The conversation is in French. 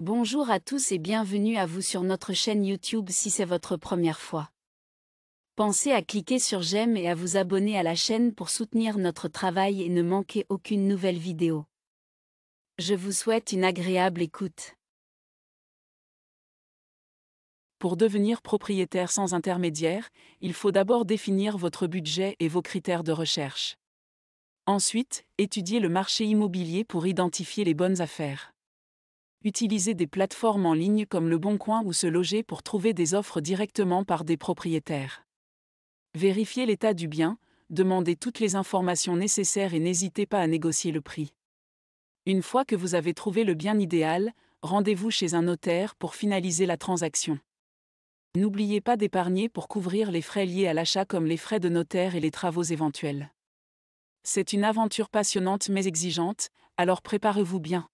Bonjour à tous et bienvenue à vous sur notre chaîne YouTube si c'est votre première fois. Pensez à cliquer sur j'aime et à vous abonner à la chaîne pour soutenir notre travail et ne manquer aucune nouvelle vidéo. Je vous souhaite une agréable écoute. Pour devenir propriétaire sans intermédiaire, il faut d'abord définir votre budget et vos critères de recherche. Ensuite, étudiez le marché immobilier pour identifier les bonnes affaires utiliser des plateformes en ligne comme Le Bon Coin ou Se Loger pour trouver des offres directement par des propriétaires. Vérifiez l'état du bien, demandez toutes les informations nécessaires et n'hésitez pas à négocier le prix. Une fois que vous avez trouvé le bien idéal, rendez-vous chez un notaire pour finaliser la transaction. N'oubliez pas d'épargner pour couvrir les frais liés à l'achat comme les frais de notaire et les travaux éventuels. C'est une aventure passionnante mais exigeante, alors préparez-vous bien.